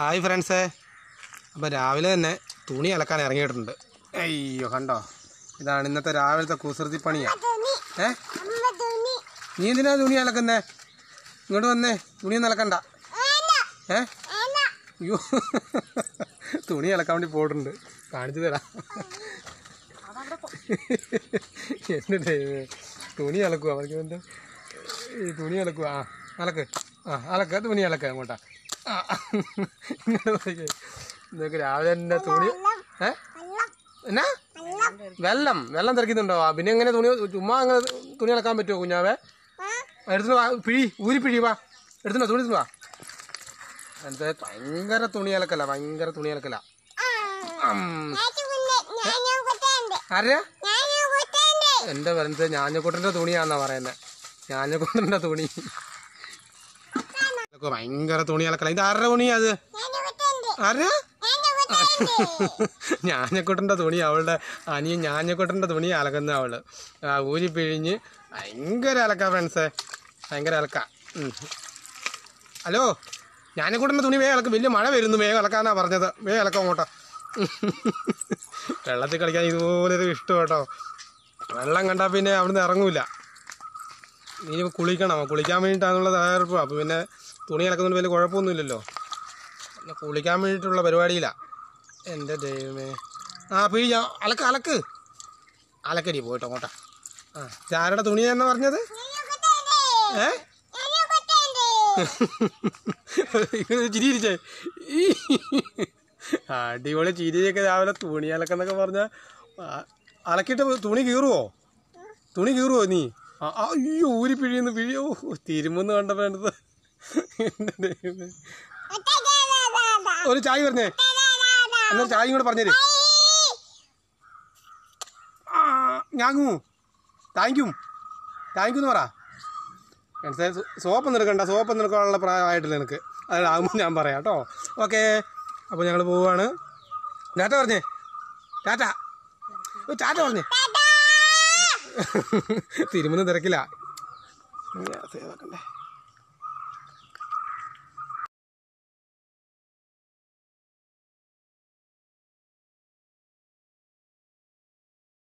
hi ഫ്രണ്ട്സേ അപ്പോൾ രാവിലെ തന്നെ തുണി അലക്കാൻ ഇറങ്ങിയിട്ടുണ്ട് അയ്യോ കണ്ടോ ഇതാണ് ഇന്നത്തെ രാവിലത്തെ കുസൃതി പണിയാ ഏ നീ എന്തിനാ തുണി അലക്കുന്നേ ഇങ്ങോട്ട് വന്നേ തുണിയൊന്നും അലക്കണ്ട ഏ അയ്യോ തുണി അലക്കാൻ വേണ്ടി പോയിട്ടുണ്ട് കാണിച്ചു തരാം എന്നിട്ട് തുണി അലക്കുക അവർക്ക് എന്താ ഈ തുണി അലക്കുക ആ അലക്ക് ആ അലക്ക തുണി അലക്ക അങ്ങോട്ടാ നിങ്ങൾക്ക് രാവിലെ തന്നെ തുണി എന്നാ വെള്ളം വെള്ളം തെറിക്കുന്നുണ്ടോ പിന്നെ എങ്ങനെ തുണി ചുമ്മാ അങ്ങനെ തുണി ഇളക്കാൻ പറ്റുമോ കുഞ്ഞാവേ എടുത്തു വാ പിഴി ഊരി പിഴി വാ എടുത്തുണ്ടോ തുണി വാ എന്താ ഭയങ്കര തുണി അലക്കല ഭയങ്കര തുണി അലക്കല ആരാ എന്റെ വരണ്ടത് ഞാഞ്ഞക്കൂട്ടന്റെ തുണിയാന്നാ പറയുന്നത് ഞാഞ്ഞക്കൂട്ടന്റെ തുണി ഇതൊക്കെ ഭയങ്കര തുണി അലക്കല ഇത് ആരുടെ തുണി അത് ആര് ഞാഞ്ഞക്കുട്ടൻ്റെ തുണി അവളുടെ അനിയൻ ഞാഞ്ഞക്കുട്ടൻ്റെ തുണി അലക്കുന്ന അവള് ഊരി പിഴിഞ്ഞ് ഭയങ്കര അലക്ക ഫ്രണ്ട്സേ ഭയങ്കര അലക്ക ഹലോ ഞാനക്കൂട്ടൻ്റെ തുണി വേഗം അലക്കും വലിയ മഴ വരുന്നു വേഗം അലക്കാന്നാ പറഞ്ഞത് വേഗം അലക്കാം കൂട്ടോ വെള്ളത്തിൽ കളിക്കാൻ ഒരു ഇഷ്ടം കേട്ടോ വെള്ളം കണ്ടാൽ പിന്നെ അവിടുന്ന് ഇറങ്ങൂല ഇനി കുളിക്കണം കുളിക്കാൻ വേണ്ടിയിട്ടാണുള്ള തയ്യാറെടുപ്പ് അപ്പം പിന്നെ തുണി അലക്കുന്നതുകൊണ്ട് വലിയ കുഴപ്പമൊന്നുമില്ലല്ലോ കുളിക്കാൻ വേണ്ടിയിട്ടുള്ള പരിപാടിയിലാണ് എൻ്റെ ദൈവമേ ആ പിഴി അലക്ക് അലക്ക് അലക്കടി പോയിട്ടോ അങ്ങോട്ടാ ആ ചാരയുടെ തുണി എന്ന് പറഞ്ഞത് ഏ ചിരിയിരിച്ചേ അടിപൊളി ചിരിയൊക്കെ രാവിലെ തുണി അലക്കെന്നൊക്കെ പറഞ്ഞ അലക്കിട്ട് തുണി കീറുവോ തുണി കീറുവോ നീ അയ്യോ ഊരി പിഴിയുന്നു പിഴിയോ തിരുമെന്ന് കണ്ടപ്പോൾ ഒരു ചായ പറഞ്ഞേ എന്നൊരു ചായയും കൂടെ പറഞ്ഞേ ഞാങ്ങു താങ്ക് യു താങ്ക് യു എന്ന് പറ മനസ്സിലായി സോപ്പ് നിൽക്കണ്ട സോപ്പ് നിൽക്കാനുള്ള പ്രായമായിട്ടില്ല എനിക്ക് അതിലാകുമ്പോൾ ഞാൻ പറയാം കേട്ടോ ഓക്കെ അപ്പോൾ ഞങ്ങൾ പോവുകയാണ് ടാറ്റ പറഞ്ഞേ ടാറ്റ ടാറ്റ പറഞ്ഞേ തിരുമുന്ന് തിരക്കില്ല സേവാക്കണ്ടേ